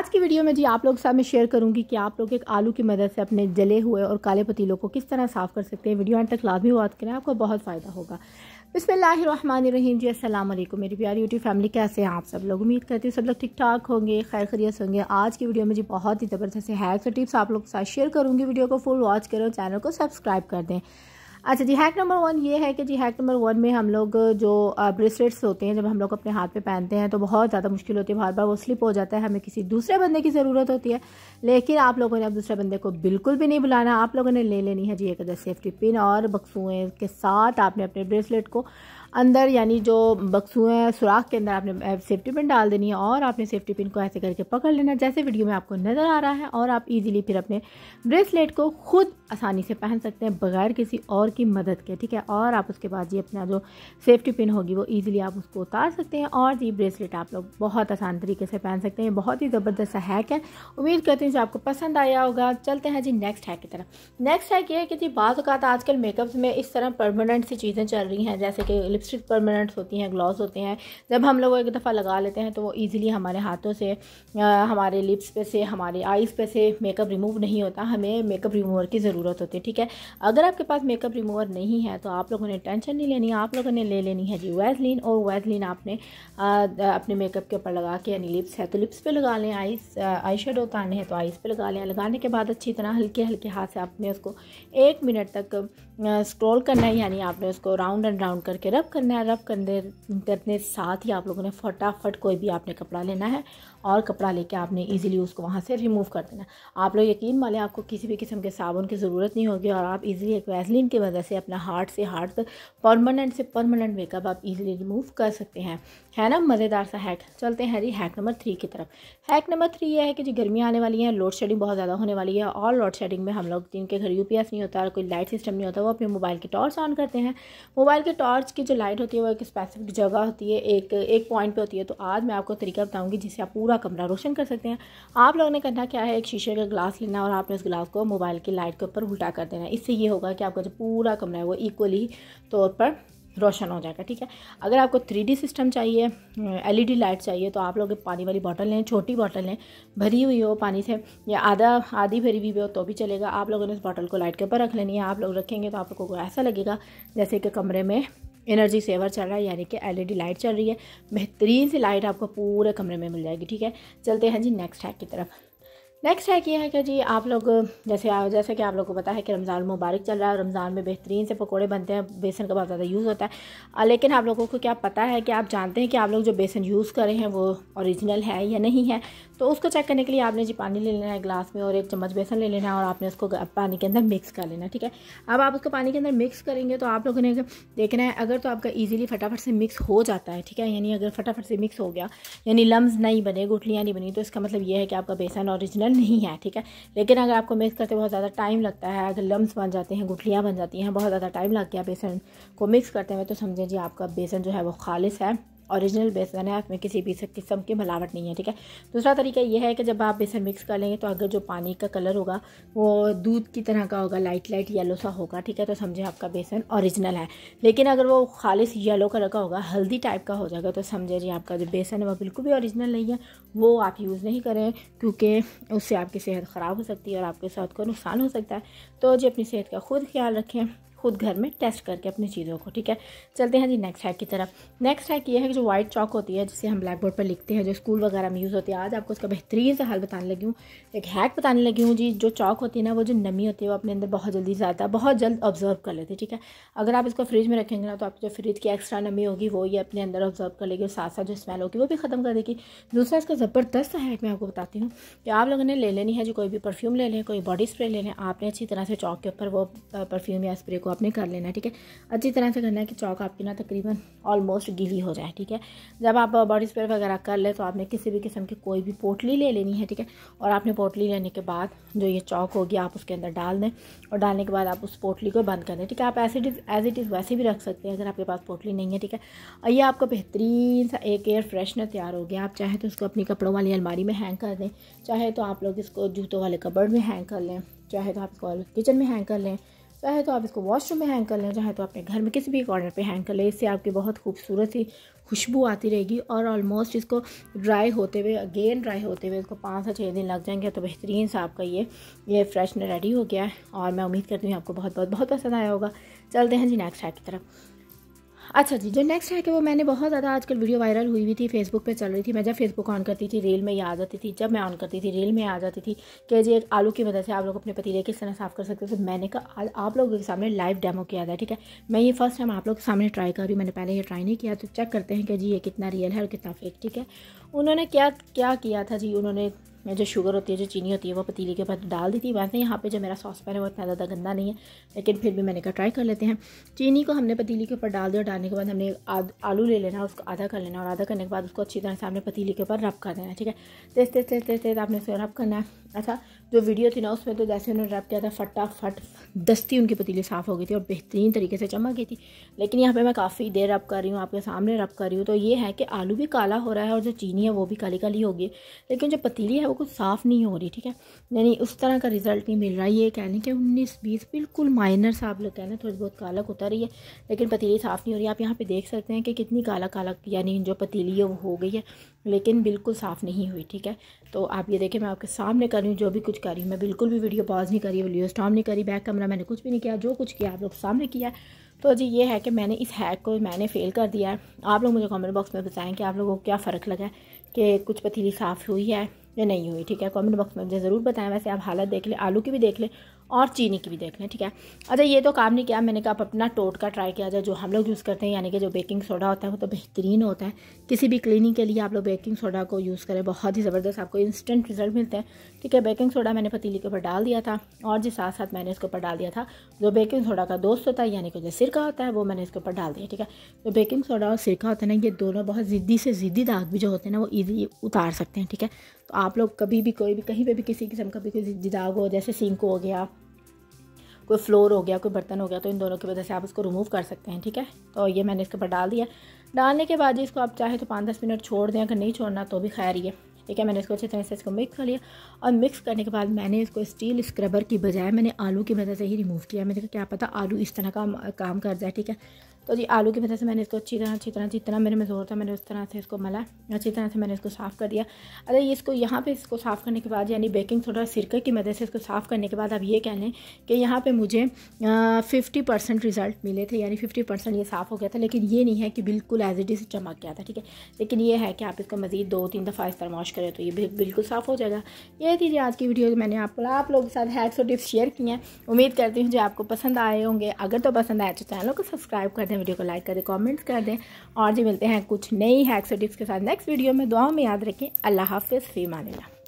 आज की वीडियो में जी आप लोग साथ में शेयर करूंगी कि आप लोग एक आलू की मदद से अपने जले हुए और काले पतीलों को किस तरह साफ़ कर सकते हैं वीडियो एंड तक लाजमी बात करें आपको बहुत फ़ायदा होगा रहीम जी अस्सलाम वालेकुम मेरी प्यारी यूट्यूब फैमिली कैसे हैं आप सब लोग उम्मीद करती हूँ सब लोग ठीक ठाक होंगे खैर खरीत होंगे आज की वीडियो में जी बहुत ही ज़बरदस्त है और टिप्स आप लोग के साथ शेयर करूँगी वीडियो को फुल वॉच करें और चैनल को सब्सक्राइब कर दें अच्छा जी हैक नंबर वन ये है कि जी हैक नंबर वन में हम लोग जो ब्रेसलेट्स होते हैं जब हम लोग अपने हाथ पे पहनते हैं तो बहुत ज़्यादा मुश्किल होती है बार बार वो स्लिप हो जाता है हमें किसी दूसरे बंदे की ज़रूरत होती है लेकिन आप लोगों ने अब दूसरे बंदे को बिल्कुल भी नहीं बुलाना आप लोगों ने ले लेनी है जी एक सेफ्टी पिन और बक्सुएँ के साथ आपने अपने ब्रेसलेट को अंदर यानी जो बक्सुए हैं सुराख के अंदर आपने सेफ्टी पिन डाल देनी है और आपने सेफ्टी पिन को ऐसे करके पकड़ लेना जैसे वीडियो में आपको नज़र आ रहा है और आप इजीली फिर अपने ब्रेसलेट को खुद आसानी से पहन सकते हैं बगैर किसी और की मदद के ठीक है और आप उसके बाद ये अपना जो सेफ्टी पिन होगी वो ईजिली आप उसको उतार सकते हैं और ये ब्रेसलेट आप लोग बहुत आसान तरीके से पहन सकते हैं बहुत ही ज़बरदस्त हैक है उम्मीद करती हूँ जो आपको पसंद आया होगा चलते हैं जी नेक्स्ट हैक की तरफ नेक्स्ट हैक ये है कि जी बाज़ आजकल मेकअप्स में इस तरह परमानेंट सी चीज़ें चल रही हैं जैसे कि लिपस्टिक परमानेंट्स होती हैं ग्लॉस होते हैं जब हम लोग एक दफ़ा लगा लेते हैं तो वो ईज़िली हमारे हाथों से हमारे लिप्स पे से हमारे आइज़ पे से मेकअप रिमूव नहीं होता हमें मेकअप रिमूवर की ज़रूरत होती है ठीक है अगर आपके पास मेकअप रिमूवर नहीं है तो आप लोगों ने टेंशन नहीं लेनी आप लोगों ने ले लेनी है जी वैजलिन और वैजलिन आपने अपने मेकअप के ऊपर लगा के यानी लिप्स है तो लिप्स पर लगा लें आइस आई शेडो उतारने हैं तो आइस पर लगा लें लगाने के बाद अच्छी तरह हल्के हल्के हाथ से आपने उसको एक मिनट तक स्क्रॉल करना है यानी आपने उसको राउंड एंड राउंड करके रब करना है रब करने करने साथ ही आप लोगों ने फटाफट कोई भी आपने कपड़ा लेना है और कपड़ा लेके आपने ईजिली उसको वहाँ से रिमूव कर देना आप लोग यकीन माने आपको किसी भी किस्म के साबुन की ज़रूरत नहीं होगी और आप इजीली एक वैसलिन की वजह से अपना हार्ट से हार्ट तक परमानेंट से परमानेंट मेकअप आप इजीली रिमूव कर सकते हैं है ना मज़ेदार सा हैक चलते हैं जी हैक नंबर थ्री की तरफ हैक नंबर थ्री ये है कि जो गर्मियाँ आने वाली हैं लोड शेडिंग बहुत ज़्यादा होने वाली है और लोड शेडिंग में हम लोग जिनके घर यू नहीं होता और कोई लाइट सिस्टम नहीं होता वो अपने मोबाइल की टॉर्च ऑन करते हैं मोबाइल के टॉर्च की जो लाइट होती है वो एक स्पेसिफिक जगह होती है एक एक पॉइंट पर होती है तो आज मैं आपको तरीका बताऊँगी जिससे आप पूरा पूरा कमरा रोशन कर सकते हैं आप लोगों ने करना क्या है एक शीशे का ग्लास लेना और आपने उस ग्लास को मोबाइल की लाइट के ऊपर उल्टा कर देना इससे ये होगा कि आपका जो पूरा कमरा है वो इक्वली तौर पर रोशन हो जाएगा ठीक है अगर आपको थ्री सिस्टम चाहिए एलईडी लाइट e चाहिए तो आप लोग पानी वाली बॉटल लें छोटी बॉटल लें भरी हुई हो पानी से या आधा आधी भरी हुई हो तो भी चलेगा आप लोगों ने इस बॉटल को लाइट के ऊपर रख लेनी है आप लोग रखेंगे तो आप लोगों को ऐसा लगेगा जैसे कि कमरे में एनर्जी सेवर चल रहा है यानी कि एलईडी लाइट चल रही है बेहतरीन सी लाइट आपको पूरे कमरे में मिल जाएगी ठीक है चलते हैं जी नेक्स्ट हैक की तरफ नेक्स्ट हैक ये है कि जी आप लोग जैसे जैसे कि आप लोग को पता है कि रमज़ान मुबारक चल रहा है रमज़ान में बेहतरीन से पकोड़े बनते हैं बेसन का बहुत ज़्यादा यूज़ होता है लेकिन आप लोगों को क्या पता है कि आप जानते हैं कि आप लोग जो बेसन यूज़ करें हैं वो ओरिजिनल है या नहीं है तो उसको चेक करने के लिए आपने जी पानी ले लेना है ग्लास में और एक चम्मच बेसन ले लेना है और आपने उसको पानी के अंदर मिक्स कर लेना ठीक है अब आप उसको पानी के अंदर मिक्स करेंगे तो आप लोगों ने देखना है अगर तो आपका ईजिली फटाफट से मिक्स हो जाता है ठीक है यानी अगर फटाफट से मिक्स हो गया यानी लम्स नहीं बने गुठलियाँ नहीं बनी तो इसका मतलब यह है कि आपका बेसन ऑरिजिनल नहीं है ठीक है लेकिन अगर आपको मिक्स करते बहुत ज़्यादा टाइम लगता है अगर लम्स बन जाते हैं गुठलियाँ बन जाती हैं बहुत ज़्यादा टाइम लग गया बेसन को मिक्स करते हुए तो समझें जी आपका बेसन जो है वो खालिश है ओरिजिनल बेसन है उसमें किसी भी किस्म की मिलावट नहीं है ठीक है दूसरा तरीका यह है कि जब आप बेसन मिक्स कर लेंगे तो अगर जो पानी का कलर होगा वो दूध की तरह का होगा लाइट लाइट येलो सा होगा ठीक है तो समझे आपका बेसन ओरिजिनल है लेकिन अगर वो खालिश येलो कलर का होगा हल्दी टाइप का हो जाएगा तो समझे जी आपका जो बेसन है वो बिल्कुल भी ओरिजिनल नहीं है वो आप यूज़ नहीं करें क्योंकि उससे आपकी सेहत ख़राब हो सकती है और आपके साथ को नुकसान हो सकता है तो जी अपनी सेहत का खुद ख्याल रखें खुद घर में टेस्ट करके अपनी चीज़ों को ठीक है चलते हैं जी नेक्स्ट हैक की तरफ नेक्स्ट हैक ये है कि जो वाइट चॉक होती है जिसे हम ब्लैक बोर्ड पर लिखते हैं जो स्कूल वगैरह में यूज़ होती है आज आपको उसका बेहतरीन सा हल बताने लगी हूँ एक हैक बताने लगी हूँ जी जो चॉक होती है ना वो जो नमी होती है वो अपने अंदर बहुत जल्दी ज़्यादा बहुत जल्द ऑब्जर्व कर लेती है ठीक है अगर आप इसको फ्रिज में रखेंगे ना तो आपकी जो फ्रिज की एक्स्ट्रा नमी होगी वो ये अपने अंदर ऑब्जर्व कर लेगी और साथ साथ जो स्मेल होगी वो भी ख़त्म कर देगी दूसरा इसका ज़बरदस्त हैक मैं आपको बताती हूँ कि आप लोगों ने ले लेनी है जो कोई भी परफ्यूम ले लें कोई बॉडी स्प्रे ले लें आपने अच्छी तरह से चौक के ऊपर वो परफ्यूम या स्प्रे को आपने कर लेना है ठीक है अच्छी तरह से करना है कि चौक आपकी ना तकरीबन ऑलमोस्ट गीली हो जाए ठीक है जब आप बॉडी स्प्रे वगैरह कर ले तो आपने किसी भी किस्म की कोई भी पोटली ले लेनी है ठीक है और आपने पोटली लेने के बाद जो ये चौक होगी आप उसके अंदर डाल दें और डालने के बाद आप उस पोटली को बंद कर दें ठीक है आप as it as it is वैसे भी रख सकते हैं अगर आपके पास पोटली नहीं है ठीक है ये आपका बेहतरीन सा एक एयर फ्रेशनर तैयार हो गया आप चाहे तो उसको अपनी कपड़ों वाली अलमारी में हैंग कर दें चाहे तो आप लोग इसको जूतों वाले कबर्ड में हैंग कर लें चाहे तो आप इसको किचन में हैंग कर लें चाहे तो आप इसको वॉशरूम में हैंग कर लें चाहे तो अपने घर में किसी भी कॉर्नर पे हैंग कर लें इससे आपकी बहुत खूबसूरत ही खुशबू आती रहेगी और ऑलमोस्ट इसको ड्राई होते हुए अगेन ड्राई होते हुए इसको पाँच से छः दिन लग जाएंगे तो बेहतरीन सा आपका ये ये फ्रेशनर रेडी हो गया है और मैं उम्मीद करती हूँ आपको बहुत बहुत बहुत पसंद आया होगा चलते हैं जी नेक्स्ट हैक की तरफ अच्छा जी जो नेक्स्ट है कि वो मैंने बहुत ज़्यादा आजकल वीडियो वायरल हुई हुई थी फेसबुक पे चल रही थी मैं जब फेसबुक ऑन करती थी रील में ये आ जाती थी जब मैं ऑन करती थी रील में आ जाती थी कि जी एक आलू की वजह से आप लोग अपने पतीले किस तरह साफ़ कर सकते थे तो मैंने कहा आप लोगों के सामने लाइव डेमो किया था ठीक है मैं ये फर्स्ट टाइम आप लोग के सामने ट्राई कर रही हूँ मैंने पहले ये ट्राई नहीं किया तो चेक करते हैं कि जी ये कितना रियल है और कितना फेक ठीक है उन्होंने क्या क्या किया था जी उन्होंने जो शुगर होती है जो चीनी होती है वो पतीली के बाद डाल दी थी वैसे यहाँ पे जो मेरा सॉस पैन है वो इतना ज़्यादा गंदा नहीं है लेकिन फिर भी मैंने कहा ट्राई कर लेते हैं चीनी को हमने पतीली के ऊपर डाल दिया डालने के बाद हमने आद, आलू ले लेना उसको आधा कर लेना और आधा करने के बाद उसको अच्छी तरह से हमने पतीली के ऊपर रब कर देना ठीक है तेज तेज तेज तेज तेज आपने उसको रब करना है अच्छा जो वीडियो थी ना उसमें तो जैसे उन्होंने रब किया था फटाफट दस्ती उनकी पतीली साफ़ हो गई थी और बेहतरीन तरीके से चमक गई थी लेकिन यहाँ पर मैं काफ़ी देर रब कर रही हूँ आपके सामने रब कर रही हूँ तो ये है कि आलू भी काला हो रहा है और जो चीनी है वो भी काली काली होगी लेकिन जो पतीली है वो कुछ साफ़ नहीं हो रही ठीक है यानी उस तरह का रिज़ल्ट नहीं मिल रहा ये कहने के उन्नीस बीस बिल्कुल माइनर सा आप लोग कहने थोड़ी बहुत कालक होता रही है लेकिन पतीली साफ़ नहीं हो रही आप यहाँ पे देख सकते हैं कि कितनी काला काला यानी जो पतीली है वो हो गई है लेकिन बिल्कुल साफ़ नहीं हुई ठीक है तो आप ये देखें मैं आपके सामने कर रही हूँ जो भी कुछ कर रही हूँ मैं बिल्कुल भी वीडियो पॉज नहीं करी वीडियो स्टॉम नहीं करी बैक कैमरा मैंने कुछ भी नहीं किया जो कुछ किया आप लोग सामने किया तो जी ये है कि मैंने इस हैक को मैंने फ़ेल कर दिया है आप लोग मुझे कमेंट बॉक्स में बताएं कि आप लोगों को क्या फ़र्क लगा है कि कुछ पतीली साफ़ हुई है या नहीं हुई ठीक है कमेंट बॉक्स में मुझे ज़रूर बताएं वैसे आप हालत देख लें आलू की भी देख लें और चीनी की भी देख लें ठीक है अच्छा ये तो काम नहीं किया मैंने कहा आप अपना टोट का ट्राई किया जाए जो हम लोग यूज़ करते हैं यानी कि जो बेकिंग सोडा होता है वो तो बेहतरीन होता है किसी भी क्लीनिंग के लिए आप लोग बेकिंग सोडा को यूज़ करें बहुत ही ज़बरदस्त आपको इंस्टेंट रिजल्ट मिलते हैं ठीक है बेकिंग सोडा मैंने पतीली के ऊपर डाल दिया था और जिस साथ साथ मैंने इसके ऊपर डाल दिया था जो बेकिंग सोडा का दोस्त होता है यानी कि जो सिरका होता है वो मैंने इसके ऊपर डाल दिया ठीक है जो बेकिंग सोडा और सिरका होता है ना ये दोनों बहुत ज़िद्दी से ज़िद्दी दाग भी जो होते हैं ना वो ईजी उतार सकते हैं ठीक है तो आप लोग कभी भी कोई भी कहीं पर भी किसी किस्म का भी कोई ज़िद्दी दाग हो जैसे सिंक हो गया कोई फ्लोर हो गया कोई बर्तन हो गया तो इन दोनों की वजह से आप उसको रिमूव कर सकते हैं ठीक है तो ये मैंने इसके ऊपर डाल दिया डालने के बाद इसको आप चाहे तो पाँच दस मिनट छोड़ दें अगर नहीं छोड़ना तो भी खैर ये ठीक है मैंने इसको अच्छी तरह से इसको मिक्स कर लिया और मिक्स करने के बाद मैंने इसको स्टील स्क्रबर की बजाय मैंने आलू की मदद से ही रिमूव किया मैंने कहा क्या पता आलू इस तरह का काम कर जाए ठीक है तो जी आलू की वजह से मैंने इसको अच्छी तरह अच्छी तरह जितना मेरे में ज़ोर था मैंने उस तरह से इसको मला अच्छी तरह से मैंने इसको साफ़ कर दिया अरे ये इसको यहाँ पे इसको साफ़ करने के बाद यानी बेकिंग सोडा सिरके की मदद से इसको साफ़ करने के बाद आप ये कह लें कि यहाँ पर मुझे फिफ्टी परसेंट रिज़ल्ट मिले थे यानी फिफ्टी परसेंट ये साफ़ हो गया था लेकिन ये नहीं है कि बिल्कुल एज इट इज़ चमक गया था ठीक है लेकिन ये है कि आप इसको मज़ीद दो तीन दफ़ा इस तरह वॉश करें तो ये बिल्कुल साफ़ हो जाएगा ये थी आज की वीडियो मैंने आपको आप लोगों के साथ हैक्स और टिप्स शेयर किए हैं उम्मीद करती हूँ जो आपको पसंद आए होंगे अगर तो पसंद आए तो चैनल को सब्सक्राइब कर हैं वीडियो को लाइक कर दें कॉमेंट्स कर दें और जी मिलते हैं कुछ नई हैक्स और टिप्स के साथ नेक्स्ट वीडियो में दुआओं में याद रखें अल्लाह हाफिज़ फ़ी मानिला